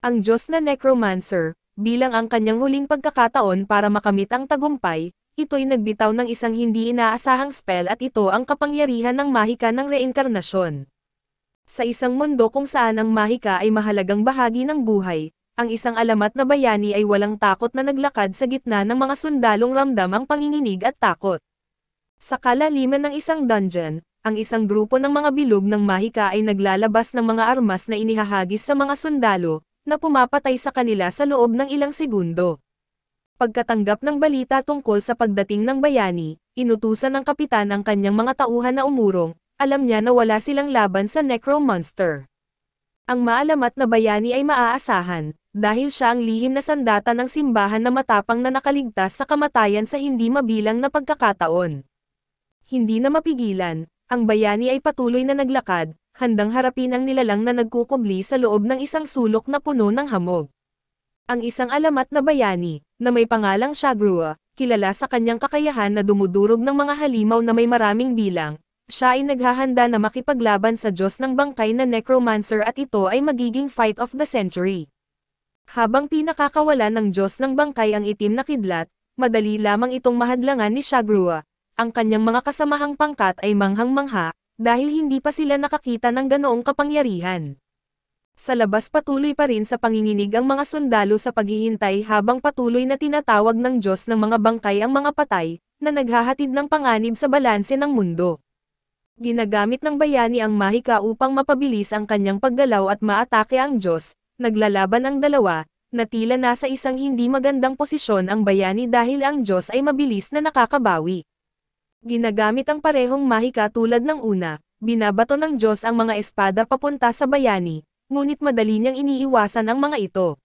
Ang Diyos na Necromancer, bilang ang kanyang huling pagkakataon para makamit ang tagumpay, ito'y nagbitaw ng isang hindi inaasahang spell at ito ang kapangyarihan ng mahika ng reinkarnasyon. Sa isang mundo kung saan ang mahika ay mahalagang bahagi ng buhay, ang isang alamat na bayani ay walang takot na naglakad sa gitna ng mga sundalong ramdam ang panginginig at takot. Sa kalaliman ng isang dungeon, ang isang grupo ng mga bilog ng mahika ay naglalabas ng mga armas na inihahagis sa mga sundalo, na pumapatay sa kanila sa loob ng ilang segundo. Pagkatanggap ng balita tungkol sa pagdating ng bayani, inutusan ng kapitan ang kanyang mga tauhan na umurong, alam niya na wala silang laban sa Necro Monster. Ang maalamat na bayani ay maaasahan, dahil siya ang lihim na sandata ng simbahan na matapang na nakaligtas sa kamatayan sa hindi mabilang na pagkakataon. Hindi na mapigilan, ang bayani ay patuloy na naglakad, handang harapin ang nilalang na nagkukubli sa loob ng isang sulok na puno ng hamog. Ang isang alamat na bayani, na may pangalang Shagrua, kilala sa kanyang kakayahan na dumudurog ng mga halimaw na may maraming bilang, siya ay naghahanda na makipaglaban sa Diyos ng bangkay na necromancer at ito ay magiging fight of the century. Habang pinakakawala ng Diyos ng bangkay ang itim na kidlat, madali lamang itong mahadlangan ni Shagrua. Ang kanyang mga kasamahang pangkat ay manghang-mangha, dahil hindi pa sila nakakita ng ganoong kapangyarihan. Sa labas patuloy pa rin sa panginginig ang mga sundalo sa paghihintay habang patuloy na tinatawag ng Diyos ng mga bangkay ang mga patay, na naghahatid ng panganib sa balanse ng mundo. Ginagamit ng bayani ang mahika upang mapabilis ang kanyang paggalaw at maatake ang Diyos, naglalaban ang dalawa, na tila nasa isang hindi magandang posisyon ang bayani dahil ang Diyos ay mabilis na nakakabawi. Ginagamit ang parehong mahika tulad ng una, binabato ng Diyos ang mga espada papunta sa bayani, ngunit madali niyang iniiwasan ang mga ito.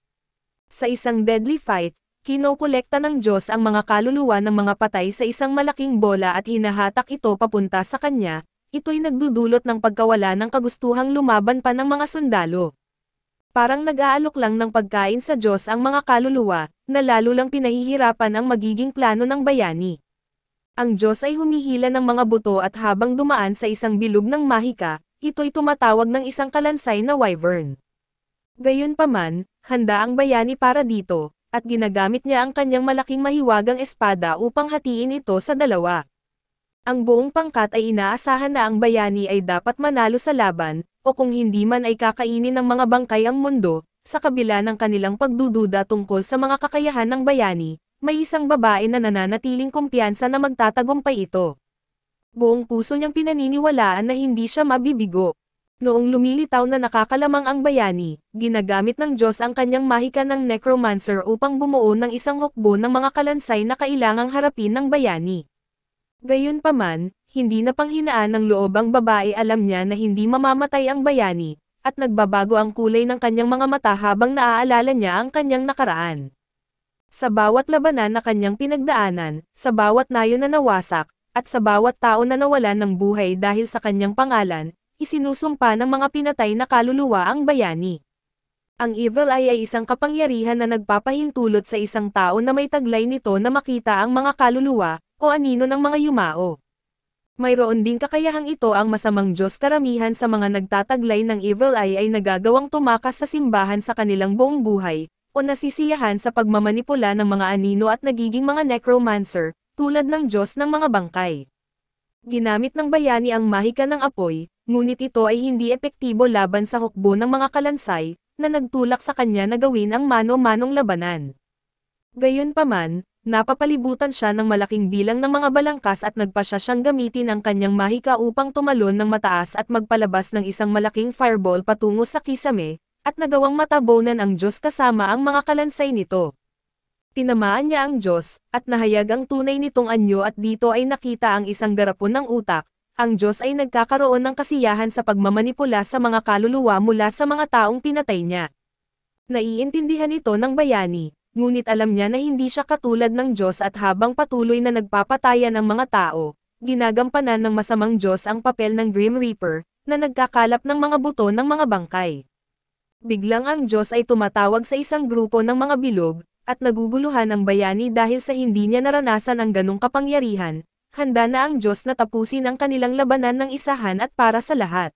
Sa isang deadly fight, kinokolekta ng Diyos ang mga kaluluwa ng mga patay sa isang malaking bola at hinahatak ito papunta sa kanya, ito'y nagdudulot ng pagkawala ng kagustuhang lumaban pa ng mga sundalo. Parang nag-aalok lang ng pagkain sa Diyos ang mga kaluluwa, na lalo lang pinahihirapan ang magiging plano ng bayani. Ang Diyos ay humihila ng mga buto at habang dumaan sa isang bilog ng mahika, ito'y tumatawag ng isang kalansay na wyvern. Gayunpaman, handa ang bayani para dito, at ginagamit niya ang kanyang malaking mahiwagang espada upang hatiin ito sa dalawa. Ang buong pangkat ay inaasahan na ang bayani ay dapat manalo sa laban, o kung hindi man ay kakainin ng mga bangkay ang mundo, sa kabila ng kanilang pagdududa tungkol sa mga kakayahan ng bayani, may isang babae na nananatiling kumpiyansa na magtatagumpay ito. Buong puso niyang pinaniniwalaan na hindi siya mabibigo. Noong lumilitaw na nakakalamang ang bayani, ginagamit ng Diyos ang kanyang mahika ng necromancer upang bumuo ng isang hukbo ng mga kalansay na kailangang harapin ng bayani. Gayunpaman, hindi na panghinaan ng loob ang babae alam niya na hindi mamamatay ang bayani, at nagbabago ang kulay ng kanyang mga mata habang naaalala niya ang kanyang nakaraan. Sa bawat labanan na kanyang pinagdaanan, sa bawat nayo na nawasak, at sa bawat tao na nawalan ng buhay dahil sa kanyang pangalan, isinusumpa ng mga pinatay na kaluluwa ang bayani. Ang Evil Eye ay isang kapangyarihan na nagpapahintulot sa isang tao na may taglay nito na makita ang mga kaluluwa, o anino ng mga yumao. Mayroon ding kakayahang ito ang masamang Diyos karamihan sa mga nagtataglay ng Evil Eye ay nagagawang tumakas sa simbahan sa kanilang buong buhay, o nasisiyahan sa pagmamanipula ng mga anino at nagiging mga necromancer, tulad ng Diyos ng mga bangkay. Ginamit ng bayani ang mahika ng apoy, ngunit ito ay hindi epektibo laban sa hukbo ng mga kalansay, na nagtulak sa kanya na gawin ang mano-manong labanan. Gayunpaman, napapalibutan siya ng malaking bilang ng mga balangkas at nagpasya siyang gamitin ang kanyang mahika upang tumalon ng mataas at magpalabas ng isang malaking fireball patungo sa kisame, at nagawang matabunan ang Diyos kasama ang mga kalansay nito. Tinamaan niya ang Diyos, at nahayag ang tunay nitong anyo at dito ay nakita ang isang garapon ng utak, ang Diyos ay nagkakaroon ng kasiyahan sa pagmamanipula sa mga kaluluwa mula sa mga taong pinatay niya. Naiintindihan ito ng bayani, ngunit alam niya na hindi siya katulad ng Diyos at habang patuloy na nagpapatayan ng mga tao, ginagampanan ng masamang Diyos ang papel ng Grim Reaper, na nagkakalap ng mga buto ng mga bangkay. Biglang ang Diyos ay tumatawag sa isang grupo ng mga bilog, at naguguluhan ang bayani dahil sa hindi niya naranasan ang ganong kapangyarihan, handa na ang Diyos na tapusin ang kanilang labanan ng isahan at para sa lahat.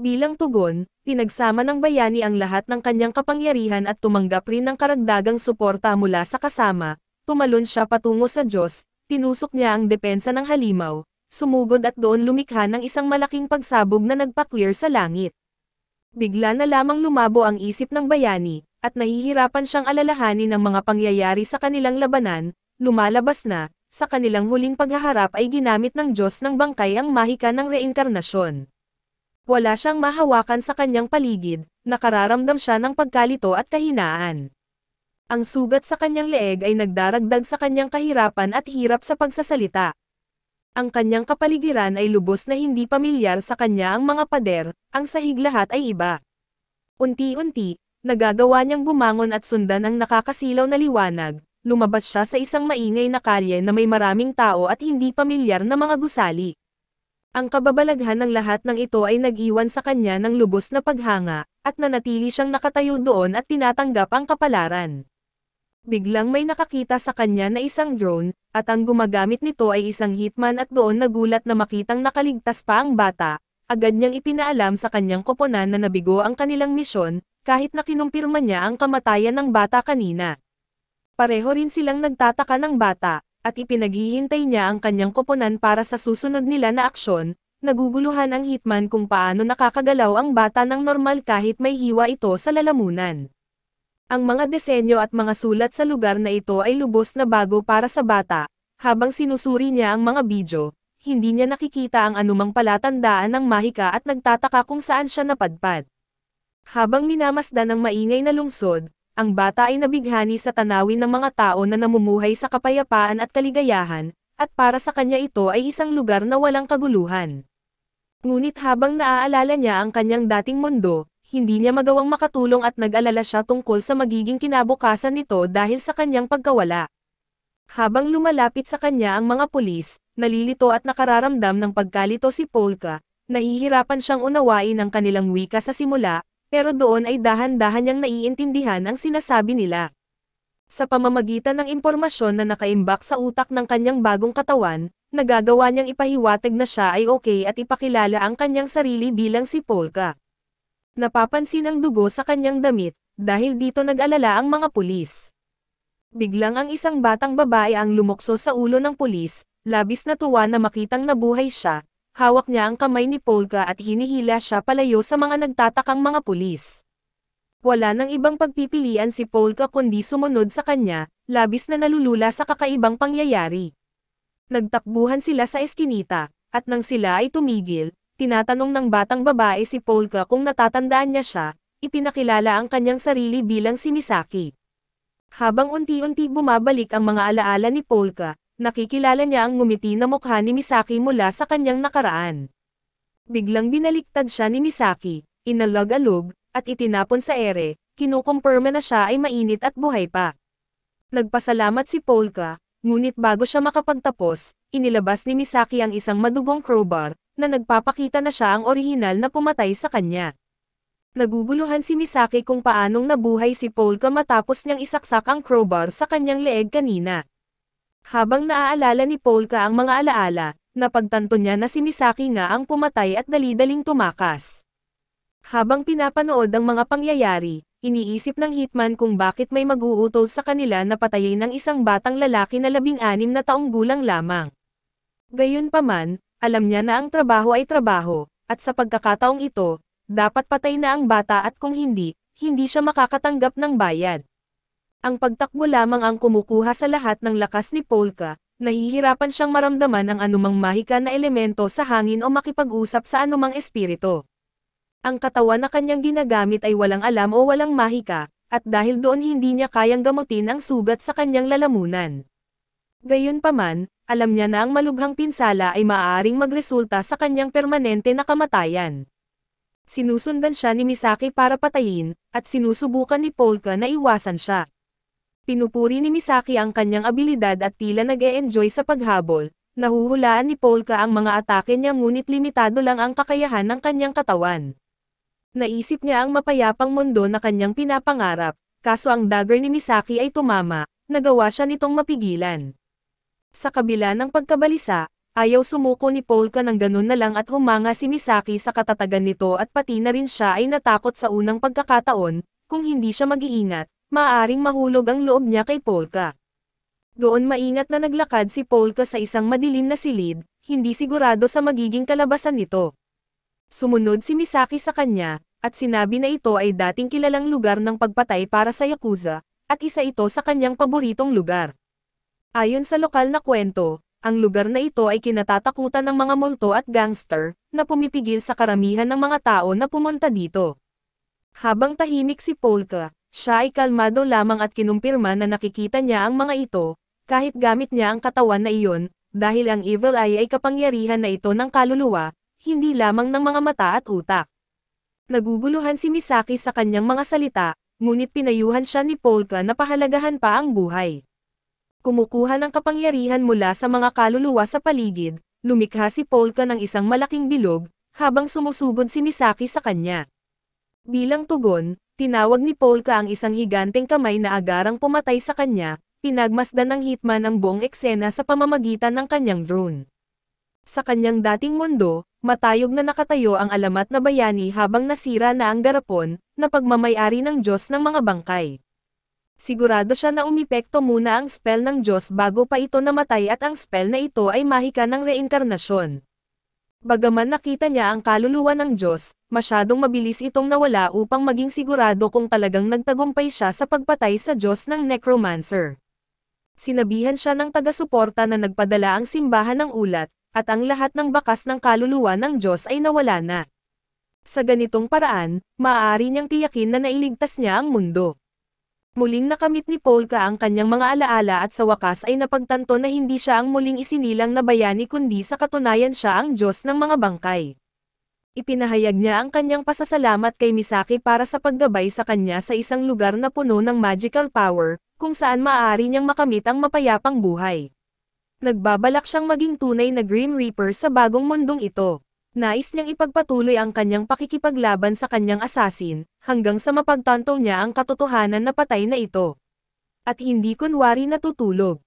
Bilang tugon, pinagsama ng bayani ang lahat ng kanyang kapangyarihan at tumanggap rin ng karagdagang suporta mula sa kasama, tumalon siya patungo sa Diyos, tinusok niya ang depensa ng halimaw, sumugod at doon lumikha ng isang malaking pagsabog na nagpa-clear sa langit. Bigla na lamang lumabo ang isip ng bayani, at nahihirapan siyang alalahanin ang mga pangyayari sa kanilang labanan, lumalabas na, sa kanilang huling paghaharap ay ginamit ng Diyos ng bangkay ang mahika ng reinkarnasyon. Wala siyang mahawakan sa kanyang paligid, nakararamdam siya ng pagkalito at kahinaan. Ang sugat sa kanyang leeg ay nagdaragdag sa kanyang kahirapan at hirap sa pagsasalita. Ang kanyang kapaligiran ay lubos na hindi pamilyar sa kanya ang mga pader, ang sahig lahat ay iba. Unti-unti, nagagawa niyang bumangon at sundan ang nakakasilaw na liwanag, lumabas siya sa isang maingay na kalye na may maraming tao at hindi pamilyar na mga gusali. Ang kababalaghan ng lahat ng ito ay nag-iwan sa kanya ng lubos na paghanga, at nanatili siyang nakatayo doon at tinatanggap ang kapalaran. Biglang may nakakita sa kanya na isang drone, at ang gumagamit nito ay isang hitman at doon nagulat na makitang nakaligtas pa ang bata. Agad niyang ipinaalam sa kanyang koponan na nabigo ang kanilang misyon, kahit na kinumpirma niya ang kamatayan ng bata kanina. Pareho rin silang nagtataka ng bata, at ipinaghihintay niya ang kanyang koponan para sa susunod nila na aksyon, naguguluhan ang hitman kung paano nakakagalaw ang bata ng normal kahit may hiwa ito sa lalamunan. Ang mga disenyo at mga sulat sa lugar na ito ay lubos na bago para sa bata. Habang sinusuri niya ang mga video, hindi niya nakikita ang anumang palatandaan ng mahika at nagtataka kung saan siya napadpad. Habang minamasdan ng maingay na lungsod, ang bata ay nabighani sa tanawin ng mga tao na namumuhay sa kapayapaan at kaligayahan, at para sa kanya ito ay isang lugar na walang kaguluhan. Ngunit habang naaalala niya ang kanyang dating mundo, hindi niya magawang makatulong at nag-alala siya tungkol sa magiging kinabukasan nito dahil sa kanyang pagkawala. Habang lumalapit sa kanya ang mga pulis, nalilito at nakararamdam ng pagkalito si Polka, nahihirapan siyang unawain ang kanilang wika sa simula, pero doon ay dahan-dahan niyang naiintindihan ang sinasabi nila. Sa pamamagitan ng impormasyon na nakaimbak sa utak ng kanyang bagong katawan, nagagawa niyang ipahiwatig na siya ay okay at ipakilala ang kanyang sarili bilang si Polka. Napapansin ang dugo sa kanyang damit, dahil dito nag-alala ang mga pulis. Biglang ang isang batang babae ang lumokso sa ulo ng pulis, labis na tuwa na makitang nabuhay siya, hawak niya ang kamay ni Polka at hinihila siya palayo sa mga nagtatakang mga pulis. Wala nang ibang pagpipilian si Polka kundi sumunod sa kanya, labis na nalulula sa kakaibang pangyayari. Nagtakbuhan sila sa eskinita, at nang sila ay tumigil, Tinatanong ng batang babae si Polka kung natatandaan niya siya, ipinakilala ang kanyang sarili bilang si Misaki. Habang unti-unti bumabalik ang mga alaala ni Polka, nakikilala niya ang ngumiti na mukha ni Misaki mula sa kanyang nakaraan. Biglang binaliktad siya ni Misaki, inalag-alog, at itinapon sa ere, kinukumpirma na siya ay mainit at buhay pa. Nagpasalamat si Polka, ngunit bago siya makapagtapos, inilabas ni Misaki ang isang madugong crowbar, na nagpapakita na siya ang orihinal na pumatay sa kanya. Naguguluhan si Misaki kung paanong nabuhay si Polka matapos niyang isaksak ang crowbar sa kanyang leeg kanina. Habang naaalala ni Polka ang mga alaala, napagtanto niya na si Misaki nga ang pumatay at dalidaling tumakas. Habang pinapanood ang mga pangyayari, iniisip ng hitman kung bakit may mag-uutol sa kanila na patayin ng isang batang lalaki na labing-anim na taong gulang lamang. Gayunpaman, alam niya na ang trabaho ay trabaho, at sa pagkakataong ito, dapat patay na ang bata at kung hindi, hindi siya makakatanggap ng bayad. Ang pagtakbo lamang ang kumukuha sa lahat ng lakas ni Polka, nahihirapan siyang maramdaman ang anumang mahika na elemento sa hangin o makipag-usap sa anumang espirito. Ang katawan na kanyang ginagamit ay walang alam o walang mahika, at dahil doon hindi niya kayang gamutin ang sugat sa kanyang lalamunan. Gayunpaman, alam niya na ang malubhang pinsala ay maaaring magresulta sa kanyang permanente na kamatayan. Sinusundan siya ni Misaki para patayin, at sinusubukan ni Polka na iwasan siya. Pinupuri ni Misaki ang kanyang abilidad at tila nag -e enjoy sa paghabol, nahuhulaan ni Polka ang mga atake niya ngunit limitado lang ang kakayahan ng kanyang katawan. Naisip niya ang mapayapang mundo na kanyang pinapangarap, kaso ang dagger ni Misaki ay tumama, nagawa siya nitong mapigilan. Sa kabila ng pagkabalisa, ayaw sumuko ni Polka ng ganun na lang at humanga si Misaki sa katatagan nito at pati na rin siya ay natakot sa unang pagkakataon, kung hindi siya mag-iingat, maaring mahulog ang loob niya kay Polka. Doon maingat na naglakad si Polka sa isang madilim na silid, hindi sigurado sa magiging kalabasan nito. Sumunod si Misaki sa kanya, at sinabi na ito ay dating kilalang lugar ng pagpatay para sa Yakuza, at isa ito sa kanyang paboritong lugar. Ayon sa lokal na kwento, ang lugar na ito ay kinatatakutan ng mga multo at gangster, na pumipigil sa karamihan ng mga tao na pumunta dito. Habang tahimik si Polka, siya ay kalmado lamang at kinumpirma na nakikita niya ang mga ito, kahit gamit niya ang katawan na iyon, dahil ang Evil Eye ay kapangyarihan na ito ng kaluluwa, hindi lamang ng mga mata at utak. Naguguluhan si Misaki sa kanyang mga salita, ngunit pinayuhan siya ni Polka na pahalagahan pa ang buhay. Kumukuha ng kapangyarihan mula sa mga kaluluwa sa paligid, lumikha si Polka ng isang malaking bilog, habang sumusugod si Misaki sa kanya. Bilang tugon, tinawag ni Polka ang isang higanteng kamay na agarang pumatay sa kanya, pinagmasdan ng hitman ang buong eksena sa pamamagitan ng kanyang drone. Sa kanyang dating mundo, matayog na nakatayo ang alamat na bayani habang nasira na ang garapon na pagmamayari ng Diyos ng mga bangkay. Sigurado siya na umipekto muna ang spell ng Diyos bago pa ito namatay at ang spell na ito ay mahika ng reinkarnasyon. Bagaman nakita niya ang kaluluwa ng Diyos, masyadong mabilis itong nawala upang maging sigurado kung talagang nagtagumpay siya sa pagpatay sa Diyos ng necromancer. Sinabihan siya ng taga-suporta na nagpadala ang simbahan ng ulat, at ang lahat ng bakas ng kaluluwa ng Diyos ay nawala na. Sa ganitong paraan, maaari niyang tiyakin na nailigtas niya ang mundo. Muling nakamit ni Polka ang kanyang mga alaala at sa wakas ay napagtanto na hindi siya ang muling isinilang na bayani kundi sa katunayan siya ang Diyos ng mga bangkay. Ipinahayag niya ang kanyang pasasalamat kay Misaki para sa paggabay sa kanya sa isang lugar na puno ng magical power, kung saan maaari niyang makamit ang mapayapang buhay. Nagbabalak siyang maging tunay na Grim Reaper sa bagong mundong ito. Nais niyang ipagpatuloy ang kanyang pakikipaglaban sa kanyang asasin, hanggang sa mapagtanto niya ang katotohanan na patay na ito. At hindi kunwari natutulog.